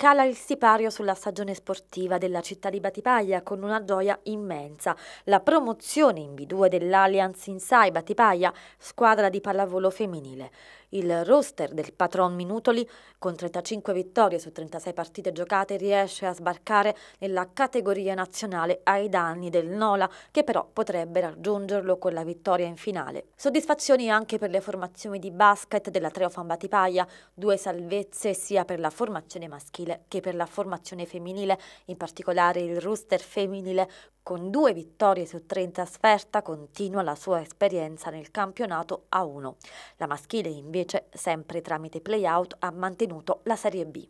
Cala il sipario sulla stagione sportiva della città di Batipaglia con una gioia immensa. La promozione in B2 dell'Alliance Insai Batipaglia, squadra di pallavolo femminile. Il roster del patron Minutoli, con 35 vittorie su 36 partite giocate, riesce a sbarcare nella categoria nazionale ai danni del Nola, che però potrebbe raggiungerlo con la vittoria in finale. Soddisfazioni anche per le formazioni di basket della Treofan Batipaglia, due salvezze sia per la formazione maschile maschile che per la formazione femminile, in particolare il rooster femminile, con due vittorie su tre in trasferta continua la sua esperienza nel campionato A1. La maschile invece, sempre tramite playout, ha mantenuto la Serie B.